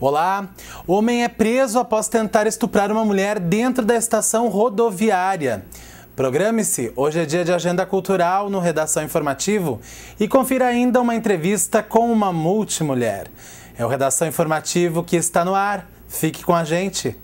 Olá! Homem é preso após tentar estuprar uma mulher dentro da estação rodoviária. Programe-se! Hoje é dia de agenda cultural no Redação Informativo e confira ainda uma entrevista com uma multimulher. É o Redação Informativo que está no ar. Fique com a gente!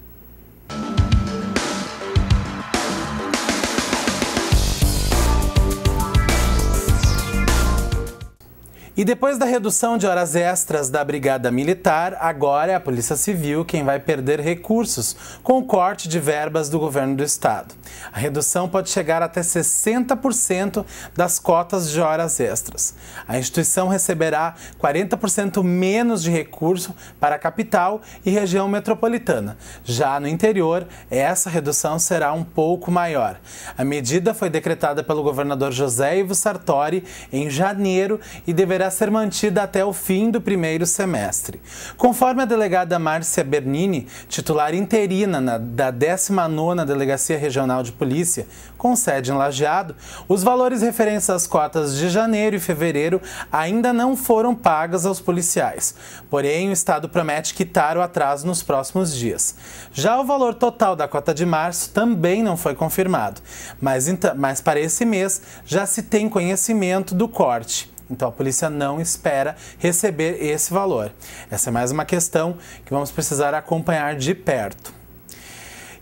E depois da redução de horas extras da Brigada Militar, agora é a Polícia Civil quem vai perder recursos com o corte de verbas do governo do estado. A redução pode chegar até 60% das cotas de horas extras. A instituição receberá 40% menos de recurso para a capital e região metropolitana. Já no interior, essa redução será um pouco maior. A medida foi decretada pelo governador José Ivo Sartori em janeiro e deverá deverá ser mantida até o fim do primeiro semestre. Conforme a delegada Márcia Bernini, titular interina da 19ª Delegacia Regional de Polícia, com sede em Lajeado, os valores referentes às cotas de janeiro e fevereiro ainda não foram pagos aos policiais. Porém, o Estado promete quitar o atraso nos próximos dias. Já o valor total da cota de março também não foi confirmado, mas, então, mas para esse mês já se tem conhecimento do corte. Então a polícia não espera receber esse valor. Essa é mais uma questão que vamos precisar acompanhar de perto.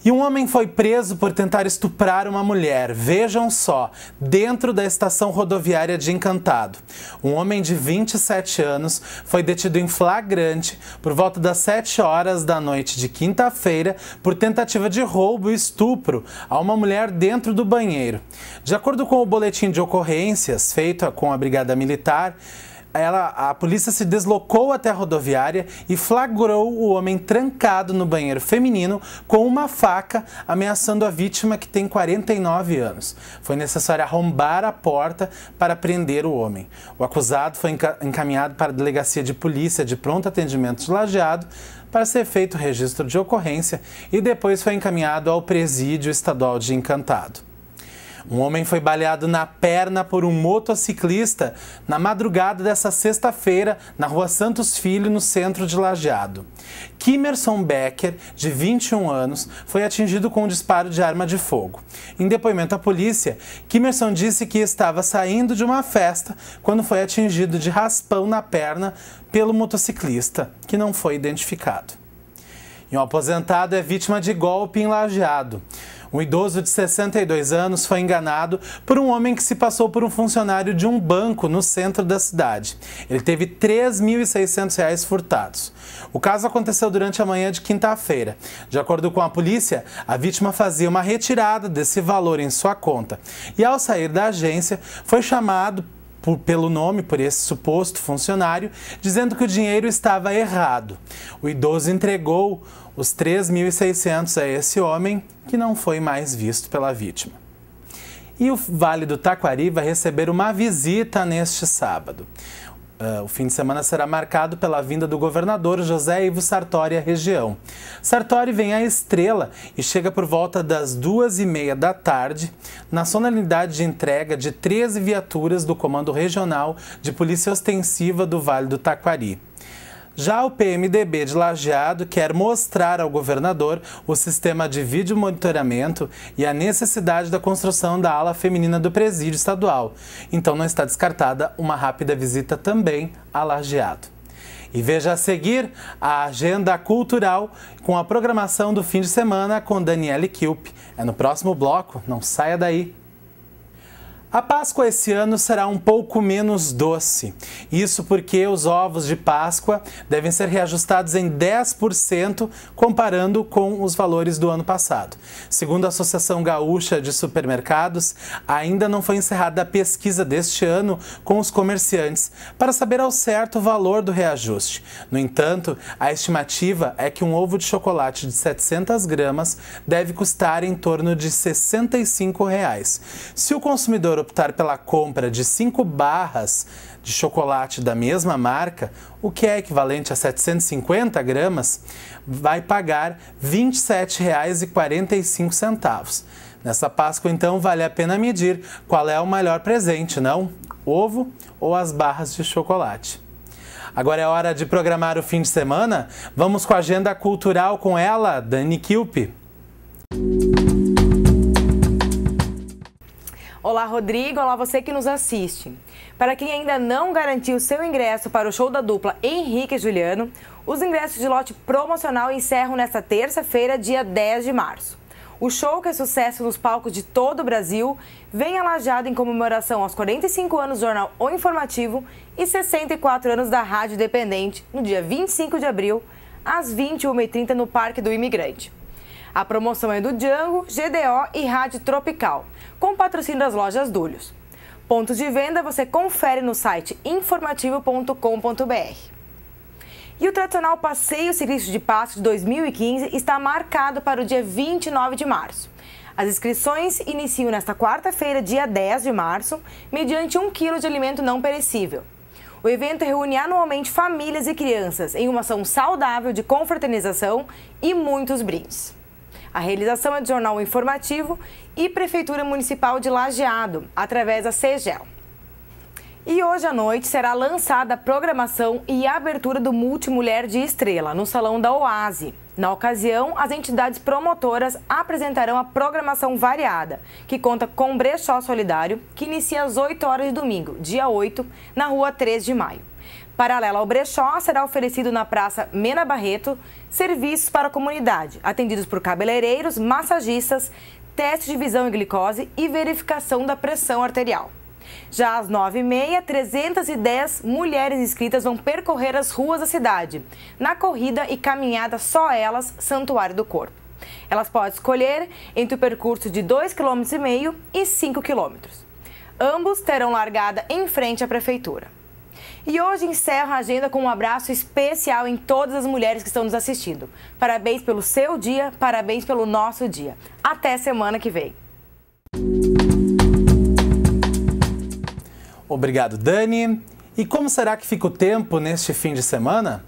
E um homem foi preso por tentar estuprar uma mulher, vejam só, dentro da estação rodoviária de Encantado. Um homem de 27 anos foi detido em flagrante por volta das 7 horas da noite de quinta-feira por tentativa de roubo e estupro a uma mulher dentro do banheiro. De acordo com o boletim de ocorrências feito com a Brigada Militar, ela, a polícia se deslocou até a rodoviária e flagrou o homem trancado no banheiro feminino com uma faca, ameaçando a vítima, que tem 49 anos. Foi necessário arrombar a porta para prender o homem. O acusado foi encaminhado para a delegacia de polícia de pronto atendimento de Lajeado para ser feito o registro de ocorrência e depois foi encaminhado ao presídio estadual de Encantado. Um homem foi baleado na perna por um motociclista na madrugada dessa sexta-feira na rua Santos Filho, no centro de Lajeado. Kimerson Becker, de 21 anos, foi atingido com um disparo de arma de fogo. Em depoimento à polícia, Kimerson disse que estava saindo de uma festa quando foi atingido de raspão na perna pelo motociclista, que não foi identificado. E um aposentado é vítima de golpe em Lajeado. Um idoso de 62 anos foi enganado por um homem que se passou por um funcionário de um banco no centro da cidade. Ele teve R$ 3.600 furtados. O caso aconteceu durante a manhã de quinta-feira. De acordo com a polícia, a vítima fazia uma retirada desse valor em sua conta e, ao sair da agência, foi chamado por, pelo nome, por esse suposto funcionário, dizendo que o dinheiro estava errado. O idoso entregou os 3.600 a esse homem, que não foi mais visto pela vítima. E o Vale do Taquari vai receber uma visita neste sábado. Uh, o fim de semana será marcado pela vinda do governador José Ivo Sartori à região. Sartori vem à Estrela e chega por volta das duas e meia da tarde na solenidade de entrega de 13 viaturas do Comando Regional de Polícia Ostensiva do Vale do Taquari. Já o PMDB de Lajeado quer mostrar ao governador o sistema de vídeo monitoramento e a necessidade da construção da ala feminina do presídio estadual. Então não está descartada uma rápida visita também a Lajeado. E veja a seguir a agenda cultural com a programação do fim de semana com Daniele Kilp. É no próximo bloco, não saia daí. A Páscoa esse ano será um pouco menos doce. Isso porque os ovos de Páscoa devem ser reajustados em 10% comparando com os valores do ano passado. Segundo a Associação Gaúcha de Supermercados, ainda não foi encerrada a pesquisa deste ano com os comerciantes para saber ao certo o valor do reajuste. No entanto, a estimativa é que um ovo de chocolate de 700 gramas deve custar em torno de R$ 65. Reais. Se o consumidor consumidor optar pela compra de cinco barras de chocolate da mesma marca, o que é equivalente a 750 gramas, vai pagar R$ 27,45. Nessa Páscoa, então, vale a pena medir qual é o melhor presente, não? Ovo ou as barras de chocolate? Agora é hora de programar o fim de semana? Vamos com a agenda cultural com ela, Dani Kilpe. Olá, Rodrigo. Olá, você que nos assiste. Para quem ainda não garantiu seu ingresso para o show da dupla Henrique e Juliano, os ingressos de lote promocional encerram nesta terça-feira, dia 10 de março. O show que é sucesso nos palcos de todo o Brasil vem alajado em comemoração aos 45 anos do jornal O Informativo e 64 anos da Rádio Independente, no dia 25 de abril, às 21h30 no Parque do Imigrante. A promoção é do Django, GDO e Rádio Tropical, com patrocínio das lojas Dulhos. Pontos de venda você confere no site informativo.com.br. E o tradicional Passeio Ciclístico de passos de 2015 está marcado para o dia 29 de março. As inscrições iniciam nesta quarta-feira, dia 10 de março, mediante um quilo de alimento não perecível. O evento reúne anualmente famílias e crianças em uma ação saudável de confraternização e muitos brindes. A realização é do Jornal Informativo e Prefeitura Municipal de Lajeado, através da CEGEL. E hoje à noite será lançada a programação e a abertura do Multimulher de Estrela, no Salão da Oase. Na ocasião, as entidades promotoras apresentarão a programação variada, que conta com brechó solidário, que inicia às 8 horas de domingo, dia 8, na rua 3 de maio. Paralela ao brechó, será oferecido na Praça Mena Barreto serviços para a comunidade, atendidos por cabeleireiros, massagistas, teste de visão e glicose e verificação da pressão arterial. Já às 9h30, 310 mulheres inscritas vão percorrer as ruas da cidade, na corrida e caminhada Só Elas, Santuário do Corpo. Elas podem escolher entre o percurso de 2,5 km e 5 km. Ambos terão largada em frente à prefeitura. E hoje encerro a agenda com um abraço especial em todas as mulheres que estão nos assistindo. Parabéns pelo seu dia, parabéns pelo nosso dia. Até semana que vem. Obrigado, Dani. E como será que fica o tempo neste fim de semana?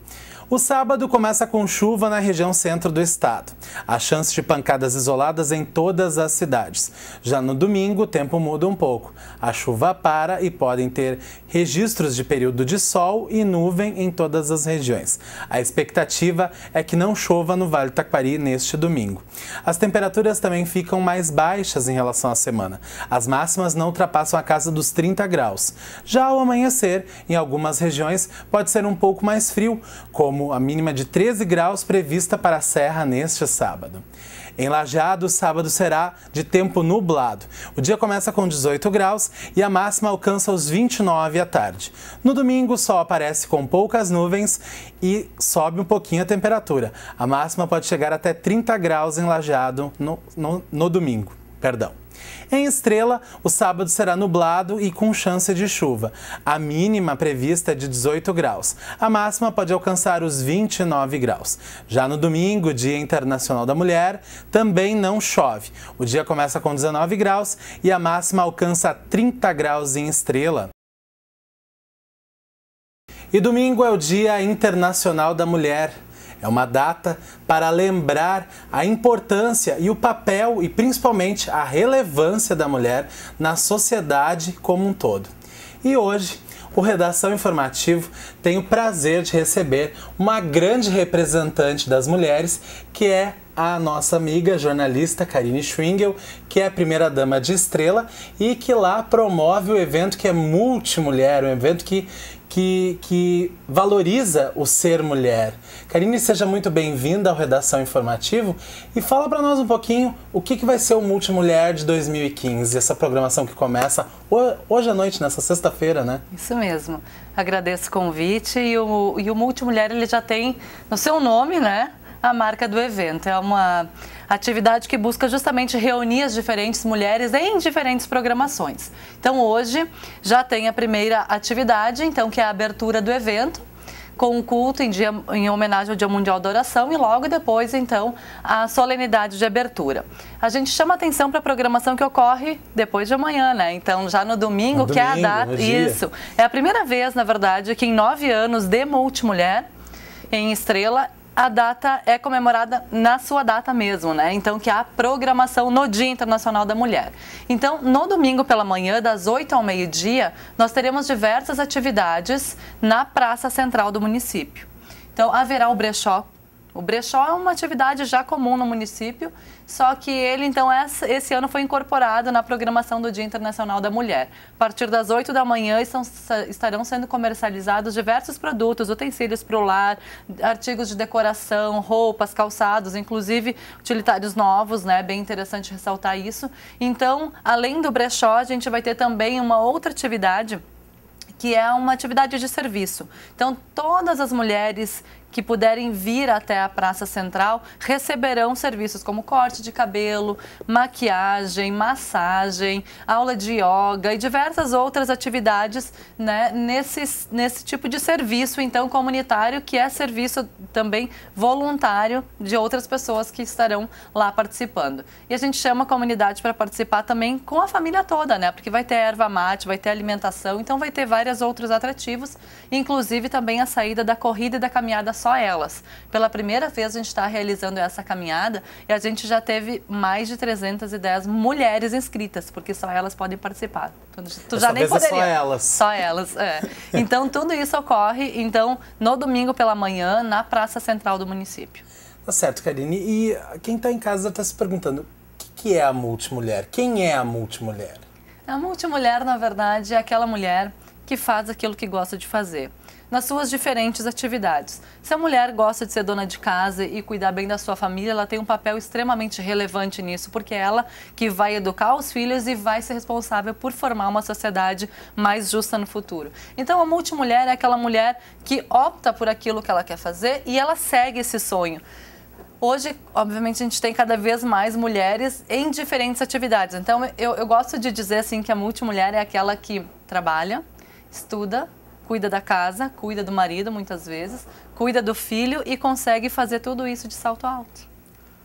O sábado começa com chuva na região centro do estado. Há chance de pancadas isoladas em todas as cidades. Já no domingo, o tempo muda um pouco. A chuva para e podem ter registros de período de sol e nuvem em todas as regiões. A expectativa é que não chova no Vale do Taquari neste domingo. As temperaturas também ficam mais baixas em relação à semana. As máximas não ultrapassam a casa dos 30 graus. Já ao amanhecer, em algumas regiões, pode ser um pouco mais frio, como como a mínima de 13 graus prevista para a Serra neste sábado. Em Lajeado, sábado será de tempo nublado. O dia começa com 18 graus e a máxima alcança os 29 à tarde. No domingo, o sol aparece com poucas nuvens e sobe um pouquinho a temperatura. A máxima pode chegar até 30 graus em Lajeado no, no, no domingo. Perdão. Em Estrela, o sábado será nublado e com chance de chuva. A mínima prevista é de 18 graus. A máxima pode alcançar os 29 graus. Já no domingo, Dia Internacional da Mulher, também não chove. O dia começa com 19 graus e a máxima alcança 30 graus em Estrela. E domingo é o Dia Internacional da Mulher. É uma data para lembrar a importância e o papel e principalmente a relevância da mulher na sociedade como um todo. E hoje, o Redação Informativo tem o prazer de receber uma grande representante das mulheres, que é a nossa amiga jornalista Karine Schwingel, que é a primeira dama de Estrela e que lá promove o evento que é multimulher, um evento que, que, que valoriza o ser mulher. Karine, seja muito bem-vinda ao Redação Informativo e fala para nós um pouquinho o que, que vai ser o Multimulher de 2015, essa programação que começa hoje à noite, nessa sexta-feira, né? Isso mesmo. Agradeço o convite e o, e o Multimulher ele já tem no seu nome, né? a marca do evento. É uma atividade que busca justamente reunir as diferentes mulheres em diferentes programações. Então hoje já tem a primeira atividade, então que é a abertura do evento com um culto em, dia, em homenagem ao Dia Mundial da Oração e logo depois, então, a solenidade de abertura. A gente chama atenção para a programação que ocorre depois de amanhã, né? Então, já no domingo, no que domingo, é a data. Isso. É a primeira vez, na verdade, que em nove anos de Multimulher, em Estrela, a data é comemorada na sua data mesmo, né? Então, que há é programação no Dia Internacional da Mulher. Então, no domingo pela manhã, das 8 ao meio-dia, nós teremos diversas atividades na Praça Central do município. Então, haverá o brechó o brechó é uma atividade já comum no município, só que ele, então, esse ano foi incorporado na programação do Dia Internacional da Mulher. A partir das 8 da manhã estão, estarão sendo comercializados diversos produtos, utensílios para o lar, artigos de decoração, roupas, calçados, inclusive utilitários novos, né? Bem interessante ressaltar isso. Então, além do brechó, a gente vai ter também uma outra atividade que é uma atividade de serviço. Então, todas as mulheres que puderem vir até a Praça Central receberão serviços como corte de cabelo, maquiagem, massagem, aula de yoga e diversas outras atividades né, nesse, nesse tipo de serviço, então, comunitário, que é serviço também voluntário de outras pessoas que estarão lá participando. E a gente chama a comunidade para participar também com a família toda, né? Porque vai ter erva mate, vai ter alimentação, então vai ter vários outros atrativos, inclusive também a saída da corrida e da caminhada só elas. Pela primeira vez a gente está realizando essa caminhada e a gente já teve mais de 310 mulheres inscritas, porque só elas podem participar. Tu, já nem poderia. É só elas. Só elas, é. Então tudo isso ocorre então no domingo pela manhã na Praça Central do município. Tá certo, Karine. E quem está em casa está se perguntando, o que é a multimulher? Quem é a multimulher? A multimulher, na verdade, é aquela mulher que faz aquilo que gosta de fazer nas suas diferentes atividades. Se a mulher gosta de ser dona de casa e cuidar bem da sua família, ela tem um papel extremamente relevante nisso, porque é ela que vai educar os filhos e vai ser responsável por formar uma sociedade mais justa no futuro. Então, a multimulher é aquela mulher que opta por aquilo que ela quer fazer e ela segue esse sonho. Hoje, obviamente, a gente tem cada vez mais mulheres em diferentes atividades. Então, eu, eu gosto de dizer assim que a multimulher é aquela que trabalha, estuda, cuida da casa, cuida do marido muitas vezes, cuida do filho e consegue fazer tudo isso de salto alto.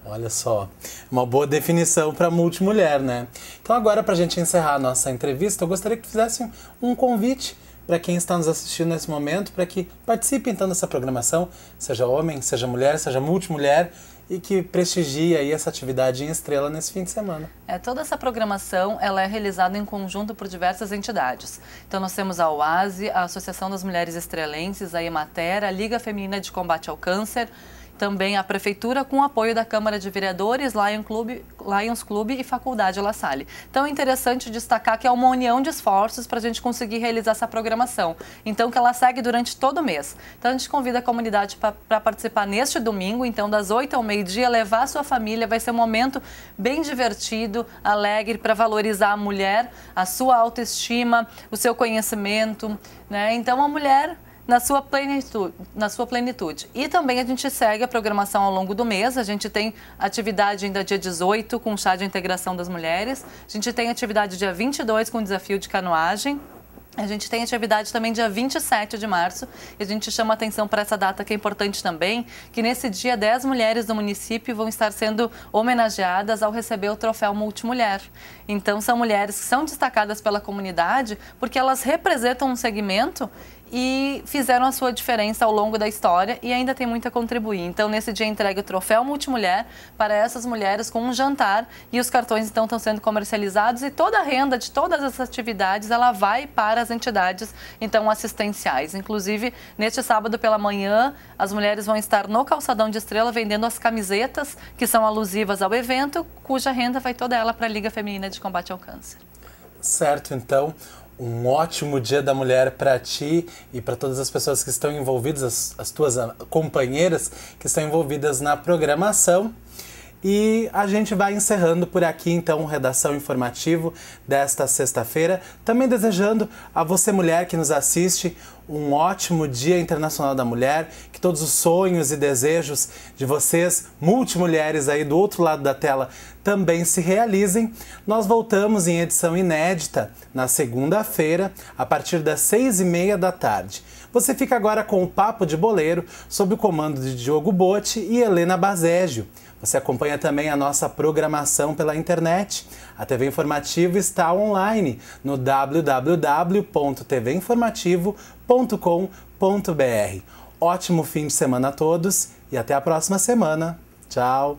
Olha só, uma boa definição para multimulher, né? Então agora para a gente encerrar a nossa entrevista, eu gostaria que fizessem um convite para quem está nos assistindo nesse momento, para que participe então dessa programação, seja homem, seja mulher, seja multimulher, e que prestigia aí essa atividade em Estrela nesse fim de semana. É, toda essa programação ela é realizada em conjunto por diversas entidades. Então nós temos a OASE, a Associação das Mulheres Estrelenses, a Emater, a Liga Feminina de Combate ao Câncer, também a Prefeitura, com o apoio da Câmara de Vereadores, Lion Club, Lions Club e Faculdade La Salle. Então é interessante destacar que é uma união de esforços para a gente conseguir realizar essa programação. Então, que ela segue durante todo o mês. Então, a gente convida a comunidade para participar neste domingo, então, das 8 ao meio-dia, levar a sua família. Vai ser um momento bem divertido, alegre, para valorizar a mulher, a sua autoestima, o seu conhecimento. Né? Então, a mulher na sua, plenitude, na sua plenitude. E também a gente segue a programação ao longo do mês. A gente tem atividade ainda dia 18 com chá de integração das mulheres. A gente tem atividade dia 22 com desafio de canoagem. A gente tem atividade também dia 27 de março e a gente chama atenção para essa data que é importante também, que nesse dia 10 mulheres do município vão estar sendo homenageadas ao receber o troféu Multimulher. Então são mulheres que são destacadas pela comunidade porque elas representam um segmento e fizeram a sua diferença ao longo da história e ainda tem muito a contribuir. Então, nesse dia entregue o troféu Multimulher para essas mulheres com um jantar e os cartões então estão sendo comercializados e toda a renda de todas essas atividades ela vai para as entidades então assistenciais. Inclusive, neste sábado pela manhã, as mulheres vão estar no calçadão de Estrela vendendo as camisetas que são alusivas ao evento, cuja renda vai toda ela para a Liga Feminina de Combate ao Câncer. Certo, então um ótimo Dia da Mulher para ti e para todas as pessoas que estão envolvidas, as, as tuas ah, companheiras que estão envolvidas na programação. E a gente vai encerrando por aqui então o redação informativo desta sexta-feira, também desejando a você mulher que nos assiste um ótimo Dia Internacional da Mulher, que todos os sonhos e desejos de vocês, multimulheres aí do outro lado da tela, também se realizem. Nós voltamos em edição inédita na segunda-feira, a partir das seis e meia da tarde. Você fica agora com o Papo de Boleiro, sob o comando de Diogo Botti e Helena Basegio. Você acompanha também a nossa programação pela internet. A TV Informativo está online no www.tvinformativo.com.br. Ótimo fim de semana a todos e até a próxima semana. Tchau!